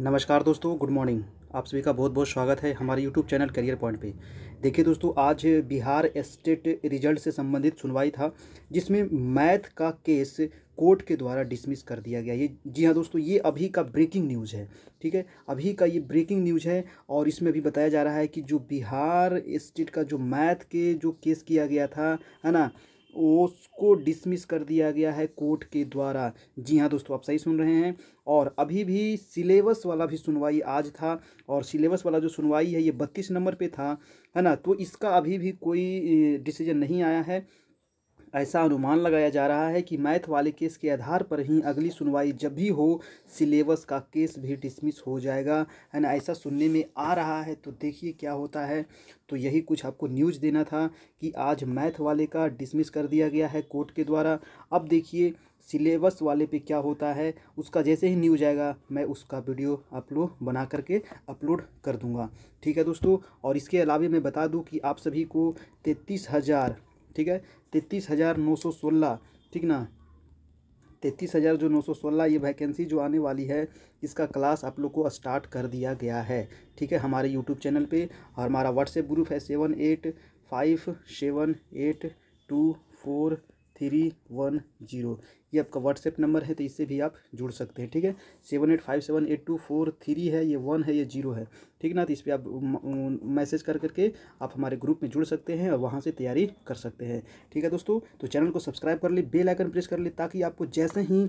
नमस्कार दोस्तों good morning आप सभी का बहुत बहुत स्वागत है हमारे यूट्यूब चैनल करियर पॉइंट पे देखिए दोस्तों आज बिहार एस्टेट रिजल्ट से संबंधित सुनवाई था जिसमें मैथ का केस कोर्ट के द्वारा डिसमिस कर दिया गया ये जी हाँ दोस्तों ये अभी का ब्रेकिंग न्यूज़ है ठीक है अभी का ये ब्रेकिंग न्यूज़ है और इसमें अभी बताया जा रहा है कि जो बिहार स्टेट का जो मैथ के जो केस किया गया था है ना उसको डिसमिस कर दिया गया है कोर्ट के द्वारा जी हाँ दोस्तों आप सही सुन रहे हैं और अभी भी सिलेबस वाला भी सुनवाई आज था और सिलेबस वाला जो सुनवाई है ये बत्तीस नंबर पे था है ना तो इसका अभी भी कोई डिसीजन नहीं आया है ऐसा अनुमान लगाया जा रहा है कि मैथ वाले केस के आधार पर ही अगली सुनवाई जब भी हो सिलेबस का केस भी डिसमिस हो जाएगा एंड ऐसा सुनने में आ रहा है तो देखिए क्या होता है तो यही कुछ आपको न्यूज़ देना था कि आज मैथ वाले का डिसमिस कर दिया गया है कोर्ट के द्वारा अब देखिए सिलेबस वाले पे क्या होता है उसका जैसे ही न्यूज आएगा मैं उसका वीडियो आप लोग बना करके अपलोड कर दूंगा ठीक है दोस्तों और इसके अलावा मैं बता दूं कि आप सभी को तैंतीस हज़ार ठीक है तैंतीस हज़ार नौ सौ सोलह ठीक ना तैंतीस हज़ार जो नौ सौ सोलह ये वैकेंसी जो आने वाली है इसका क्लास आप लोग को स्टार्ट कर दिया गया है ठीक है हमारे यूट्यूब चैनल पे और हमारा व्हाट्सएप ग्रुप है seven eight five seven eight two four three one zero ये आपका व्हाट्सएप नंबर है तो इससे भी आप जुड़ सकते हैं ठीक है seven eight five seven eight two four three है ये वन है ये जीरो है ठीक ना तो इस पर आप मैसेज कर करके आप हमारे ग्रुप में जुड़ सकते हैं और वहाँ से तैयारी कर सकते हैं ठीक है दोस्तों तो चैनल को सब्सक्राइब कर ली बेल आइकन प्रेस कर ले ताकि आपको जैसे ही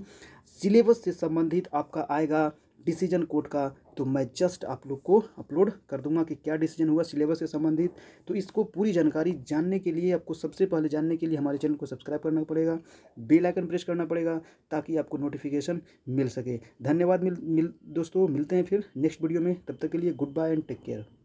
सिलेबस से संबंधित आपका आएगा डिसीजन कोर्ट का तो मैं जस्ट आप लोग को अपलोड कर दूंगा कि क्या डिसीजन हुआ सिलेबस से संबंधित तो इसको पूरी जानकारी जानने के लिए आपको सबसे पहले जानने के लिए हमारे चैनल को सब्सक्राइब करना पड़ेगा बेल आइकन प्रेस करना पड़ेगा ताकि आपको नोटिफिकेशन मिल सके धन्यवाद मिल, मिल दोस्तों मिलते हैं फिर नेक्स्ट वीडियो में तब तक के लिए goodbye and take care